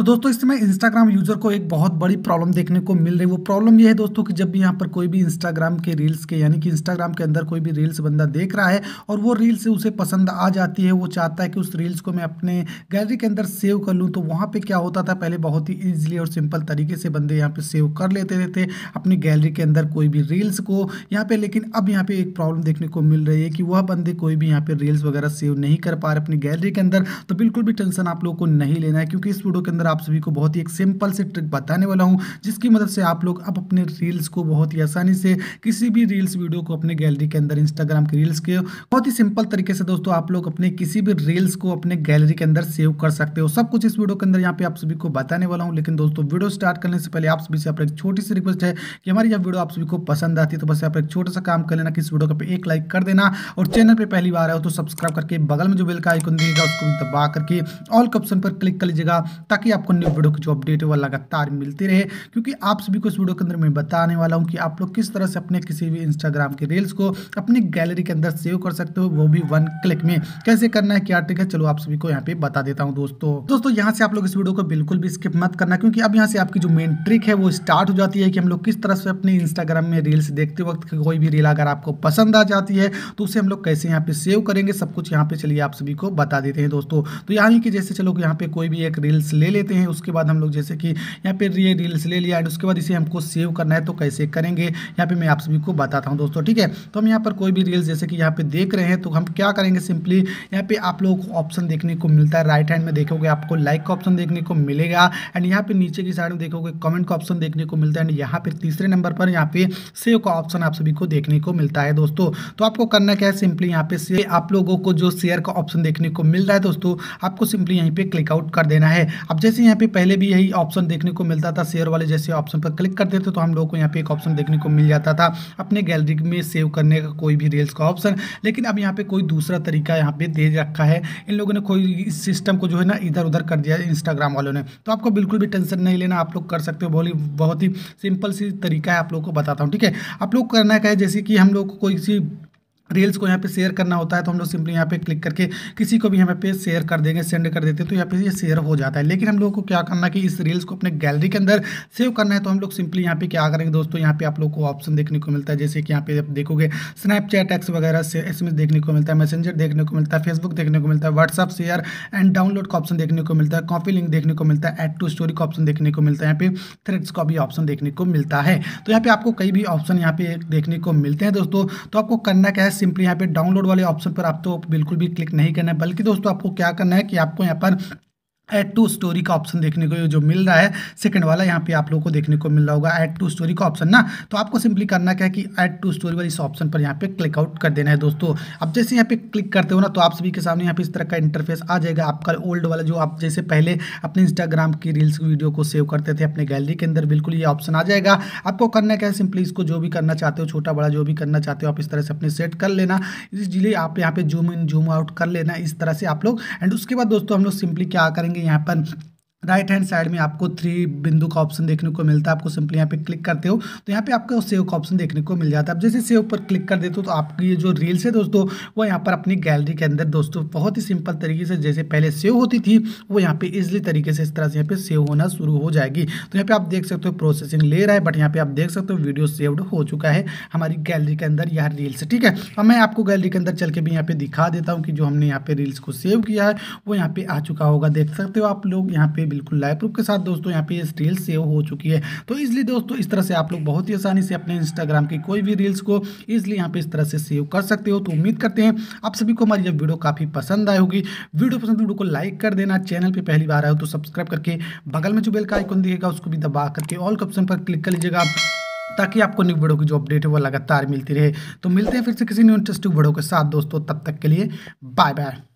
तो दोस्तों इस समय इंस्टाग्राम यूज़र को एक बहुत बड़ी प्रॉब्लम देखने को मिल रही है वो प्रॉब्लम ये है दोस्तों कि जब भी यहाँ पर कोई भी इंस्टाग्राम के रील्स के यानी कि इंस्टाग्राम के अंदर कोई भी रील्स बंदा देख रहा है और वो रील्स उसे पसंद आ जाती है वो चाहता है कि उस रील्स को मैं अपने गैलरी के अंदर सेव कर लूँ तो वहाँ पर क्या होता था पहले बहुत ही ईजिली और सिंपल तरीके से बंदे यहाँ पर सेव कर लेते रहते अपनी गैलरी के अंदर कोई भी रील्स को यहाँ पर लेकिन अब यहाँ पर एक प्रॉब्लम देखने को मिल रही है कि वह बंदे कोई भी यहाँ पर रील्स वगैरह सेव नहीं कर पा रहे अपनी गैलरी के अंदर तो बिल्कुल भी टेंशन आप लोगों को नहीं लेना है क्योंकि इस वीडियो के अंदर आप सभी को बहुत ही एक सिंपल से ट्रिक बताने वाला हूँ जिसकी मदद से आप लोग अब अपने रील्स को बहुत ही आसानी से किसी भी रील्स वीडियो को अपने गैलरी के अंदर इंस्टाग्राम के रील्स के बहुत ही सिंपल तरीके से दोस्तों आप लोग अपने किसी भी रील्स को अपने गैलरी के अंदर सेव कर सकते हो सब कुछ इस वीडियो के अंदर यहाँ पे आप सभी को बताने वाला हूँ लेकिन दोस्तों वीडियो स्टार्ट करने से पहले आप सभी से आप एक छोटी सी रिक्वेस्ट है कि हमारी जब वीडियो आप सभी को पसंद आती है तो बस आप एक छोटा सा काम कर लेना कि इस वीडियो पर एक लाइक कर देना और चैनल पर पहली बार आए तो सब्सक्राइब करके बगल में जो बेल का आइकन देगा उसको दबा करके ऑल ऑप्शन पर क्लिक कर लीजिएगा ताकि ताकि आपको न्यू वीडियो की जो अपडेट है वह लगातार मिलती रहे क्योंकि आप सभी को इस वीडियो के अंदर मैं बताने वाला हूँ कि आप लोग किस तरह से अपने किसी भी इंस्टाग्राम के रील्स को अपनी गैलरी के अंदर सेव कर सकते हो वो भी वन क्लिक में कैसे करना है क्या ट्रिक है चलो आप सभी को यहाँ पे बता देता हूँ दोस्तों दोस्तों यहाँ से आप लोग इस वीडियो को बिल्कुल भी स्किप मत करना क्योंकि अब यहाँ से आपकी जो मेन ट्रिक है वो स्टार्ट हो जाती है कि हम लोग किस तरह से अपने इंस्टाग्राम में रील्स देखते वक्त कोई भी रील अगर आपको पसंद आ जाती है तो उसे हम लोग कैसे यहाँ पे सेव करेंगे सब कुछ यहाँ पे चलिए आप सभी को बता देते हैं दोस्तों तो यहाँ कि जैसे चलो यहाँ पे कोई भी एक रील्स ले ले लेते हैं उसके बाद हम लोग जैसे कि यहाँ पर ये रील्स ले लिया एंड उसके बाद इसे हमको सेव करना है तो कैसे करेंगे यहाँ पर मैं आप सभी को बताता हूँ दोस्तों ठीक है तो हम यहाँ पर कोई भी रील्स जैसे कि यहाँ पर देख रहे हैं तो हम क्या करेंगे सिंपली यहाँ पर आप लोग को ऑप्शन देखने को मिलता है राइट हैंड में देखोगे आपको लाइक का ऑप्शन देखने को मिलेगा एंड यहाँ पर नीचे की साइड में देखोगे कमेंट का ऑप्शन देखने को मिलता है एंड यहाँ पर तीसरे नंबर पर यहाँ पे सेव का ऑप्शन आप सभी को देखने को मिलता है दोस्तों तो आपको करना क्या है सिंपली यहाँ पे आप लोगों को जो शेयर का ऑप्शन देखने को मिल रहा है दोस्तों आपको सिंपली यहीं पे क्लिकआउट कर देना है अब जैसे जैसे यहाँ पे पहले भी यही ऑप्शन देखने को मिलता था शेयर वाले जैसे ऑप्शन पर क्लिक करते थे तो हम लोग को यहाँ पे एक ऑप्शन देखने को मिल जाता था अपने गैलरी में सेव करने का कोई भी रील्स का ऑप्शन लेकिन अब यहाँ पे कोई दूसरा तरीका यहाँ पे दे रखा है इन लोगों ने कोई इस सिस्टम को जो है ना इधर उधर कर दिया इंस्टाग्राम वालों ने तो आपको बिल्कुल भी टेंशन नहीं लेना आप लोग कर सकते हो बोली बहुत ही सिंपल सी तरीका है आप लोग को बताता हूँ ठीक है आप लोग करना क्या है जैसे कि हम लोग को कोई सी रील्स को यहाँ पे शेयर करना होता है तो हम लोग सिंपली यहाँ पे क्लिक करके किसी को भी यहाँ पे शेयर कर देंगे सेंड कर देते हैं तो यहाँ पे ये यह शेयर हो जाता है लेकिन हम लोगों को क्या करना कि इस रील्स को अपने गैलरी के अंदर सेव करना है तो हम लोग सिंपली यहाँ पे क्या करेंगे दोस्तों यहाँ पे आप लोग को ऑप्शन देखने को मिलता है जैसे कि यहाँ पे आप देखोगे स्नैपचैट एक्स वगैरह से एस देखने को मिलता है मैसेंजर देखने को मिलता है फेसबुक देखने को मिलता है व्हाट्सअप शेयर एंड डाउनलोड का ऑप्शन देखने को मिलता है कॉपी लिंक देखने को मिलता है एड टू स्टोरी का ऑप्शन देखने को मिलता है यहाँ पे थ्रेड्स का भी ऑप्शन देखने को मिलता है तो यहाँ पे आपको कई भी ऑप्शन यहाँ पे देखने को मिलते हैं दोस्तों तो आपको करना क्या है सिंपली यहाँ पे डाउनलोड वाले ऑप्शन पर आपको तो बिल्कुल भी क्लिक नहीं करना है बल्कि दोस्तों आपको क्या करना है कि आपको यहाँ पर ऐड टू स्टोरी का ऑप्शन देखने को जो मिल रहा है सेकंड वाला यहाँ पे आप लोगों को देखने को मिल रहा होगा ऐड टू स्टोरी का ऑप्शन ना तो आपको सिंपली करना क्या है कि ऐड टू स्टोरी वाली इस ऑप्शन पर यहाँ पे क्लिक आउट कर देना है दोस्तों अब जैसे यहाँ पे क्लिक करते हो ना तो आप सभी के सामने यहाँ पे इस तरह का इंटरफेस आ जाएगा आपका ओल्ड वाला जो आप जैसे पहले अपने इंस्टाग्राम की रील्स वीडियो को सेव करते थे अपने गैलरी के अंदर बिल्कुल ये ऑप्शन आ जाएगा आपको करना क्या है सिंपली इसको जो भी करना चाहते हो छोटा बड़ा जो भी करना चाहते हो आप इस तरह से अपने सेट कर लेना इसलिए आप यहाँ पे जूम इन जूम आउट कर लेना इस तरह से आप लोग एंड उसके बाद दोस्तों हम लोग सिंपली क्या करेंगे यहाँ पर राइट हैंड साइड में आपको थ्री बिंदु का ऑप्शन देखने को मिलता है आपको सिंपली यहाँ पे क्लिक करते हो तो यहाँ पे आपको सेव का ऑप्शन देखने को मिल जाता है अब जैसे सेव पर क्लिक कर देते हो तो आपकी ये जो रील्स है दोस्तों वो यहाँ पर अपनी गैलरी के अंदर दोस्तों बहुत ही सिंपल तरीके से जैसे पहले सेव होती थी वो यहाँ पर ईजिली तरीके से इस तरह से यहाँ पर सेव होना शुरू हो जाएगी तो यहाँ पर आप देख सकते हो प्रोसेसिंग ले रहा है बट यहाँ पर आप देख सकते हो वीडियो सेव्ड हो चुका है हमारी गैलरी के अंदर यह रील्स ठीक है और मैं आपको गैलरी के अंदर चल के भी यहाँ पर दिखा देता हूँ कि जो हमने यहाँ पर रील्स को सेव किया है वो यहाँ पर आ चुका होगा देख सकते हो आप लोग यहाँ पर बिल्कुल लाइव प्रूफ के साथ दोस्तों यहाँ पे रील्स सेव हो चुकी है तो इसलिए दोस्तों इस तरह से आप लोग बहुत ही आसानी से अपने इंस्टाग्राम की कोई भी रील्स को इसलिए यहाँ पे इस तरह से सेव कर सकते हो तो उम्मीद करते हैं आप सभी को हमारी यह वीडियो काफ़ी पसंद आई होगी वीडियो पसंद वीडियो को लाइक कर देना चैनल पर पहली बार आए हो तो सब्सक्राइब करके बगल में जो बेल का आइकन दिखेगा उसको भी दबा करके ऑल के ऑप्शन पर क्लिक कर लीजिएगा ताकि आपको न्यू वीडियो की जो अपडेट है वो लगातार मिलती रहे तो मिलते हैं फिर से किसी न्यू इंटरेस्टिंग वीडियो के साथ दोस्तों तब तक के लिए बाय बाय